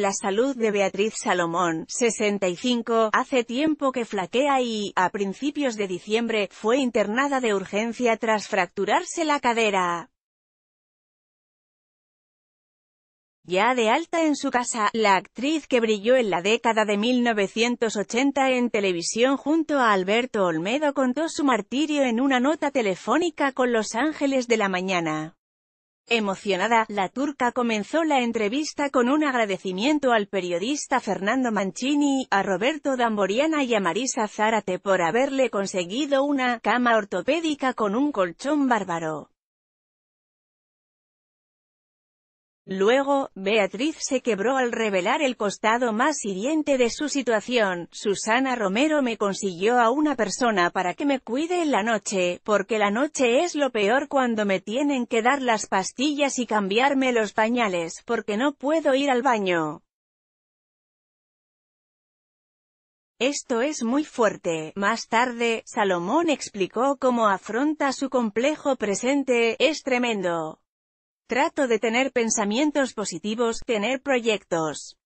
la salud de Beatriz Salomón, 65, hace tiempo que flaquea y, a principios de diciembre, fue internada de urgencia tras fracturarse la cadera. Ya de alta en su casa, la actriz que brilló en la década de 1980 en televisión junto a Alberto Olmedo contó su martirio en una nota telefónica con Los Ángeles de la Mañana. Emocionada, la turca comenzó la entrevista con un agradecimiento al periodista Fernando Mancini, a Roberto Damboriana y a Marisa Zárate por haberle conseguido una cama ortopédica con un colchón bárbaro. Luego, Beatriz se quebró al revelar el costado más hiriente de su situación. Susana Romero me consiguió a una persona para que me cuide en la noche, porque la noche es lo peor cuando me tienen que dar las pastillas y cambiarme los pañales, porque no puedo ir al baño. Esto es muy fuerte. Más tarde, Salomón explicó cómo afronta su complejo presente, es tremendo. Trato de tener pensamientos positivos, tener proyectos.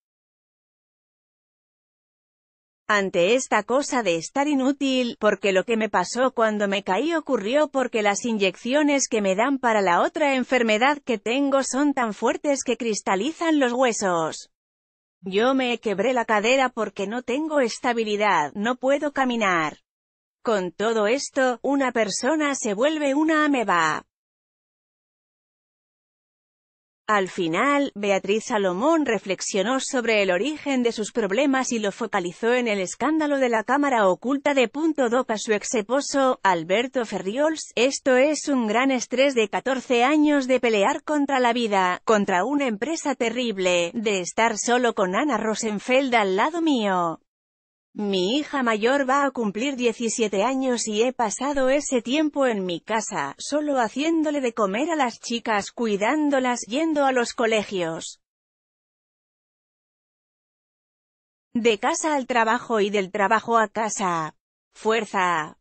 Ante esta cosa de estar inútil, porque lo que me pasó cuando me caí ocurrió porque las inyecciones que me dan para la otra enfermedad que tengo son tan fuertes que cristalizan los huesos. Yo me quebré la cadera porque no tengo estabilidad, no puedo caminar. Con todo esto, una persona se vuelve una ameba. Al final, Beatriz Salomón reflexionó sobre el origen de sus problemas y lo focalizó en el escándalo de la cámara oculta de punto doc a su ex esposo, Alberto Ferriols. Esto es un gran estrés de 14 años de pelear contra la vida, contra una empresa terrible, de estar solo con Ana Rosenfeld al lado mío. Mi hija mayor va a cumplir 17 años y he pasado ese tiempo en mi casa, solo haciéndole de comer a las chicas, cuidándolas, yendo a los colegios. De casa al trabajo y del trabajo a casa. Fuerza.